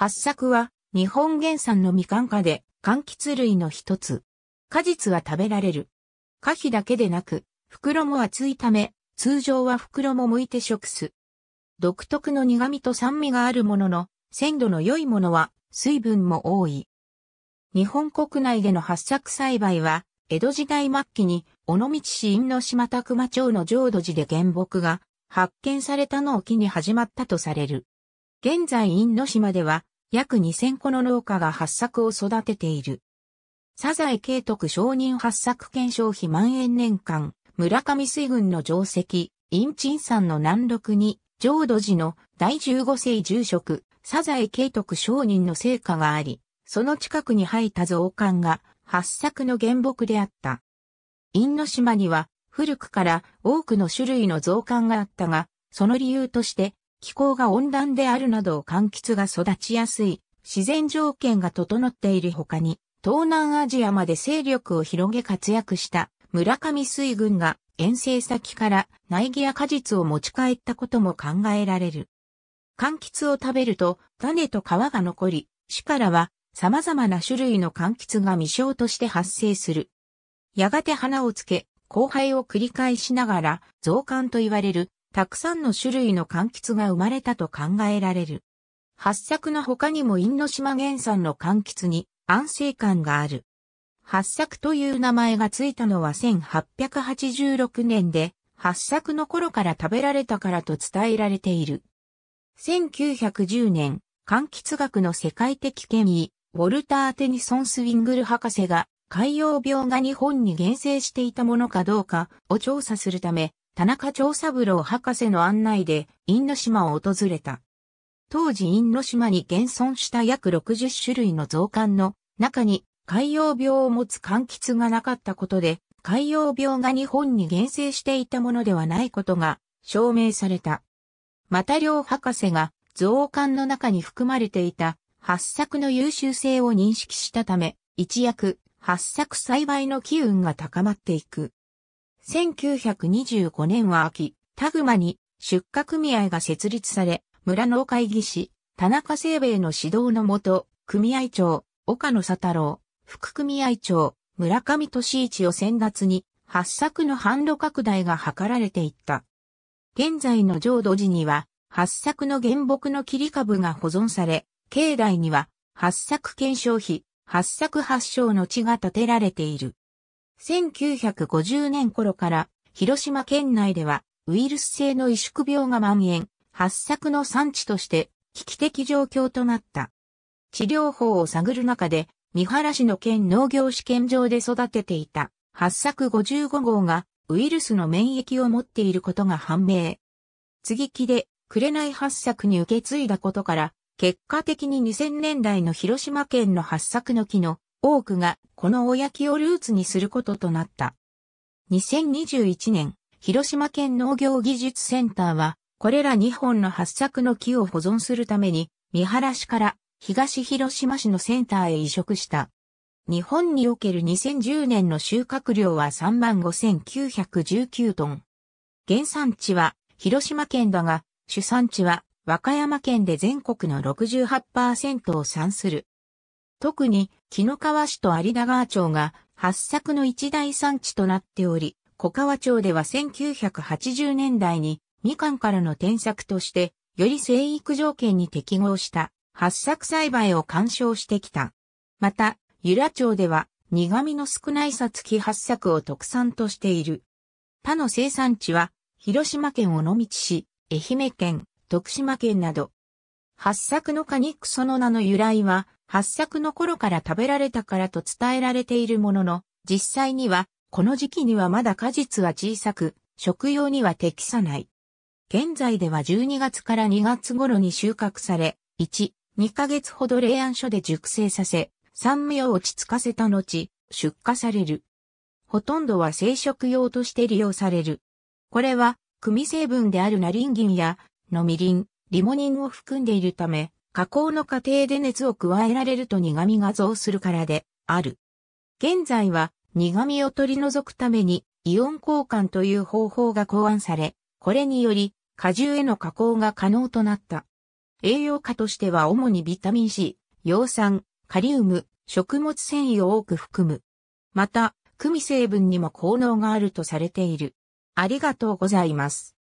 発作は日本原産のみかん科で柑橘類の一つ。果実は食べられる。果皮だけでなく、袋も厚いため、通常は袋も剥いて食す。独特の苦味と酸味があるものの、鮮度の良いものは水分も多い。日本国内での発作栽培は、江戸時代末期に、尾道市因島田熊町の浄土寺で原木が発見されたのを機に始まったとされる。現在因島では、約2000個の農家が八作を育てている。サザエ慶徳承認八作検証費万円年間、村上水軍の定石、陰鎮山の南麓に、浄土寺の第15世住職、サザエ慶徳承認の成果があり、その近くに生えた造館が八作の原木であった。陰の島には古くから多くの種類の造館があったが、その理由として気候が温暖であるなど柑橘が育ちやすい自然条件が整っている他に、東南アジアまで勢力を広げ活躍した村上水軍が遠征先から苗木や果実を持ち帰ったことも考えられる。柑橘を食べると種と皮が残り、種からは様々な種類の柑橘が未生として発生する。やがて花をつけ、交配を繰り返しながら増刊と言われるたくさんの種類の柑橘が生まれたと考えられる。八作の他にも因島原産の柑橘に安静感がある。八作という名前がついたのは1886年で、八作の頃から食べられたからと伝えられている。1910年、柑橘学の世界的権威、ウォルター・テニソン・スウィングル博士が、海洋病が日本に原生していたものかどうかを調査するため、田中長三郎博士の案内で、因島を訪れた。当時因島に現存した約60種類の増刊の中に、海洋病を持つ柑橘がなかったことで、海洋病が日本に厳正していたものではないことが証明された。また両博士が増刊の中に含まれていた発作の優秀性を認識したため、一躍発作栽培の機運が高まっていく。1925年は秋、田熊に出荷組合が設立され、村の会議士、田中清兵衛の指導のもと、組合長、岡野佐太郎、副組合長、村上俊一を先達に、発作の販路拡大が図られていった。現在の浄土寺には、発作の原木の切り株が保存され、境内には、発作検証費、発作発祥の地が建てられている。1950年頃から広島県内ではウイルス性の萎縮病が蔓延、発作の産地として危機的状況となった。治療法を探る中で、三原市の県農業試験場で育てていた発作55号がウイルスの免疫を持っていることが判明。接ぎ木で紅発作に受け継いだことから、結果的に2000年代の広島県の発作の木の多くがこのおやきをルーツにすることとなった。2021年、広島県農業技術センターは、これら2本の発作の木を保存するために、三原市から東広島市のセンターへ移植した。日本における2010年の収穫量は35,919トン。原産地は広島県だが、主産地は和歌山県で全国の68%を産する。特に木の川市と有田川町が発作の一大産地となっており、小川町では1980年代にみかんからの転作として、より生育条件に適合した発作栽培を干渉してきた。また、由良町では苦味の少ないさつき発作を特産としている。他の生産地は、広島県尾道市、愛媛県、徳島県など。発作の果肉その名の由来は、八作の頃から食べられたからと伝えられているものの、実際には、この時期にはまだ果実は小さく、食用には適さない。現在では12月から2月頃に収穫され、1、2ヶ月ほど冷暗所で熟成させ、酸味を落ち着かせた後、出荷される。ほとんどは生食用として利用される。これは、組成分であるナリンギンや、のみりん、リモニンを含んでいるため、加工の過程で熱を加えられると苦味が増するからである。現在は苦味を取り除くためにイオン交換という方法が考案され、これにより果汁への加工が可能となった。栄養価としては主にビタミン C、葉酸、カリウム、食物繊維を多く含む。また、組成分にも効能があるとされている。ありがとうございます。